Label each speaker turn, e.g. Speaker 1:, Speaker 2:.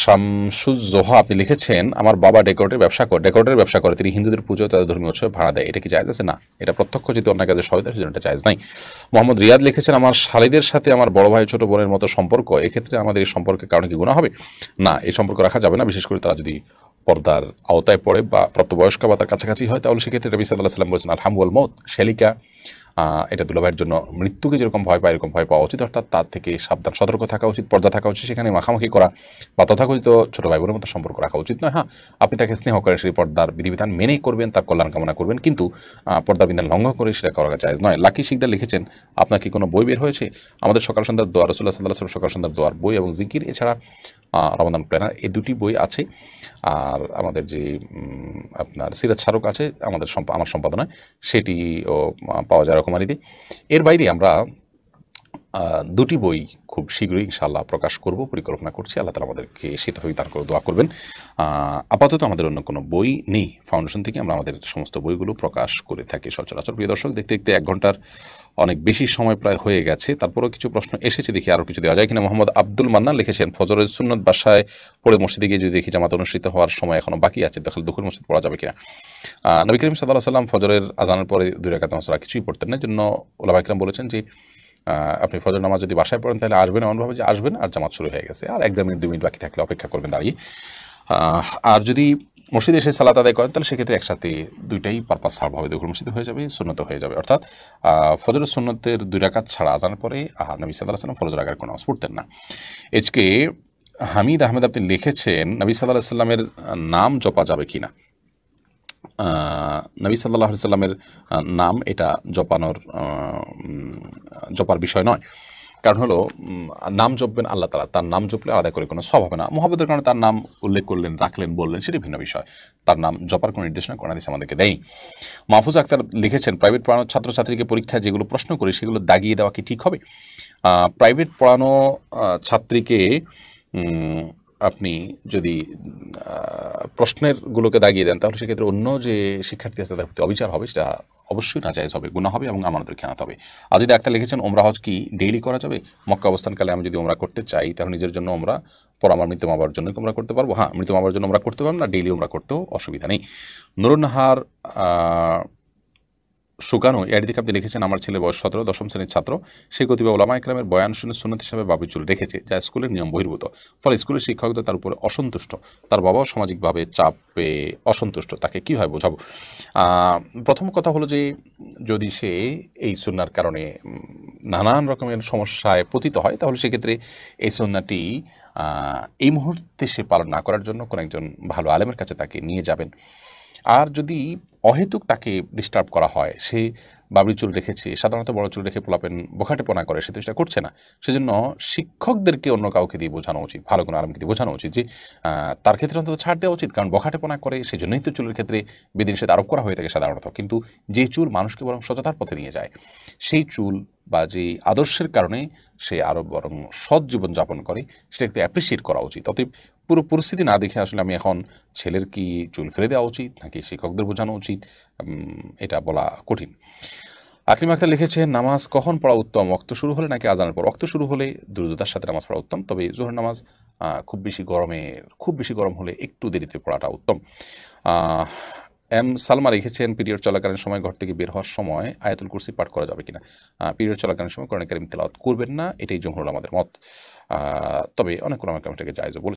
Speaker 1: শামসুজ্জোহা আপনি লিখেছেন আমার বাবা ডেকোরেটের ব্যবসা করে ডেকোরেটের ব্যবসা করে তিনি হিন্দুদের পুজো তাদের ধর্মীয় উৎসবে ভাড়া দেয় এটা কি চাইজ আছে না এটা প্রত্যক্ষ যদি অন্য কাজে সহায়তা সেজন্য এটা চাইজ নাই মোহাম্মদ রিয়াদ লিখেছেন আমার শালিদের সাথে আমার বড় ভাই ছোট বোনের মতো সম্পর্ক এক্ষেত্রে আমাদের এই সম্পর্কে কারণে কি গুণা হবে না এই সম্পর্ক রাখা যাবে না বিশেষ করে তারা যদি পর্দার আওতায় পড়ে বা প্রাপ্তবয়স্ক বা তার কাছাকাছি হয় তাহলে সেক্ষেত্রে রবি সাল্লাহ সাল্লাম বলছেন আলহামুল মত শেলিকা এটা দুলাভাইয়ের জন্য মৃত্যুকে যেরকম ভয় পায় এরকম ভয় পাওয়া উচিত অর্থাৎ তার থেকে সাবধান সতর্ক থাকা উচিত পর্দা থাকা উচিত সেখানে মাখামাখি করা বা তথাকথিত ছোটো ভাই বোনের মতো সম্পর্ক রাখা উচিত নয় হ্যাঁ আপনি তাকে স্নেহ করে সেই পর্দার বিধিবিধান মেনেই করবেন তার কল্যাণ কামনা করবেন কিন্তু পর্দার বিধান লঙ্ঘন করে সেটা করা যায় নয় লাকি শিকদার লিখেছেন আপনার কি কোনো বই বের হয়েছে আমাদের সকাল সন্ধ্যার দোয়ার রসুল্লাহ সাল্লাহ সকাল সন্ধ্যার দোয়ার বই এবং জিকির এছাড়া রমাদান প্ল্যানার এই দুটি বই আছে আর আমাদের যে আপনার সিরাজ স্মারক আছে আমাদের আমার সম্পাদনায় সেটিও পাওয়া যায় রকমারিতে এর বাইরে আমরা দুটি বই খুব শীঘ্রই ইনশাল্লাহ প্রকাশ করব পরিকল্পনা করছি আল্লাহ তালা আমাদেরকে সে তফিক দান করে দোয়া করবেন আপাতত আমাদের অন্য কোনো বই নেই ফাউন্ডেশন থেকে আমরা আমাদের সমস্ত বইগুলো প্রকাশ করে থাকি সচরাচর প্রিয় দর্শক দেখতে দেখতে এক ঘন্টার অনেক বেশি সময় প্রায় হয়ে গেছে তারপরেও কিছু প্রশ্ন এসেছে দেখি আরও কিছু দেওয়া যায় কিনা মোহাম্মদ আব্দুল মান্না লিখেছেন ফজরের সুন্নত বাসায় পড়ে মসজিদে গিয়ে যদি দেখি জামাত অনুষ্ঠিত হওয়ার সময় এখনও বাকি আছে তাহলে দুপুর মসজিদ পড়া যাবে কিনা নবী করিম সাল্লাহ সাল্লাম ফজরের আজানের পরে দুই রেখা তোমার কিছুই পড়তেন না জন্য ওলা বাইকরাম বলেছেন যে আপনি ফজর নামাজ যদি বাসায় পড়েন তাহলে আসবেন এমনভাবে যে আসবেন আর জামাত শুরু হয়ে গেছে আর এক দেড় মিনিট দু মিনিট বাকি থাকলে অপেক্ষা করবেন দাঁড়িয়ে আর যদি মসজিদে এসে সালাত আদায় করেন তাহলে সেক্ষেত্রে একসাথে দুইটাই পারপাস সার্ভ হবে দুগুলো মসজিদ হয়ে যাবে সুন্নত হয়ে যাবে অর্থাৎ ফজর সুন্নতের দুই রাকাত ছাড়া আজানের পরে আহার নবী সাল্লাহ সাল্লাম ফজর আগার কোনো নামাজ পড়তেন না এজকে হামিদ আহমেদ আপনি লিখেছেন নবী সাল্লাহ সাল্লামের নাম জপা যাবে কি না নবী সাল্লাহ সাল্লামের নাম এটা জপানোর জপার বিষয় নয় কারণ হলো নাম জপবেন আল্লাহ তালা তার নাম জপলে আলাদা করে কোনো সব হবে না মহাব্বতের কারণে তার নাম উল্লেখ করলেন রাখলেন বললেন সেটি ভিন্ন বিষয় তার নাম জপার কোনো নির্দেশনা কোনো আদেশ আমাদেরকে দেয় মাহফুজ আক্তার লিখেছেন প্রাইভেট পড়ানোর ছাত্রছাত্রীকে পরীক্ষায় যেগুলো প্রশ্ন করি সেগুলো দাগিয়ে দেওয়া কি ঠিক হবে প্রাইভেট পড়ানো ছাত্রীকে আপনি যদি প্রশ্নের গুলোকে দাগিয়ে দেন তাহলে সেক্ষেত্রে অন্য যে শিক্ষার্থী আছে তাদের প্রতি অবিচার হবে সেটা অবশ্যই না নাজায়জ হবে গুণা হবে এবং আমাদের খেয়ানত হবে আজিদ একটা লিখেছেন ওমরা হজ কি ডেইলি করা যাবে মক্কা অবস্থানকালে আমি যদি ওমরা করতে চাই তাহলে নিজের জন্য ওমরা পর আমার মৃত্যু মাবার জন্য আমরা করতে পারবো হ্যাঁ মৃত্যু মাবার জন্য আমরা করতে পারবো না ডেইলি আমরা করতেও অসুবিধা নেই নুরুনহার শুকানো এর দিকে আপনি লিখেছেন আমার ছেলে বয়স সতেরো দশম শ্রেণীর ছাত্র সে কতিবা ওলামা একরামের বয়ান শুনে সুন্নত হিসাবে বাবু চুল রেখেছে যা স্কুলের নিয়ম বহির্ভূত ফলে স্কুলের শিক্ষকদের তার উপরে অসন্তুষ্ট তার বাবাও সামাজিকভাবে চাপে অসন্তুষ্ট তাকে কীভাবে বোঝাবো প্রথম কথা হলো যে যদি সে এই সুন্নার কারণে নানান রকমের সমস্যায় পতিত হয় তাহলে সেক্ষেত্রে এই সুন্নাটি এই মুহূর্তে সে পালন না করার জন্য কোনো একজন ভালো আলেমের কাছে তাকে নিয়ে যাবেন আর যদি অহেতুক তাকে ডিস্টার্ব করা হয় সে বাবরি চুল রেখেছে সাধারণত বড় চুল রেখে পোলাপেন পোনা করে সে তো সেটা করছে না সেজন্য শিক্ষকদেরকে অন্য কাউকে দিয়ে বোঝানো উচিত ভালো কোনো আরামকে দিয়ে বোঝানো উচিত যে তার ক্ষেত্রে অন্তত ছাড় দেওয়া উচিত কারণ পোনা করে সেজন্যই তো চুলের ক্ষেত্রে বিধিনিষেধ আরোপ করা হয়ে থাকে সাধারণত কিন্তু যে চুল মানুষকে বরং সচেতার পথে নিয়ে যায় সেই চুল বা যে আদর্শের কারণে সে আরও বরং সৎ জীবনযাপন করে সেটা একটু অ্যাপ্রিসিয়েট করা উচিত অতএব পুরো পরিস্থিতি না দেখে আসলে আমি এখন ছেলের কি চুল ফেলে দেওয়া উচিত নাকি শিক্ষকদের বোঝানো উচিত এটা বলা কঠিন আকলিম আক্তার লিখেছেন নামাজ কখন পড়া উত্তম রক্ত শুরু হলে নাকি আজানের পর রক্ত শুরু হলে দ্রুততার সাথে নামাজ পড়া উত্তম তবে জোহর নামাজ খুব বেশি গরমে খুব বেশি গরম হলে একটু দেরিতে পড়াটা উত্তম এম সালমা রেখেছেন পিরিয়ড চলাকালীন সময় ঘর থেকে বের হওয়ার সময় আয়াতুল কুরসি পাঠ করা যাবে কিনা পিরিয়ড চলাকালীন সময় কোরআন কারিম তেলাওয়াত করবেন না এটাই জমহুর আমাদের মত তবে অনেক কোরআন কারিম এটাকে জায়জও বলে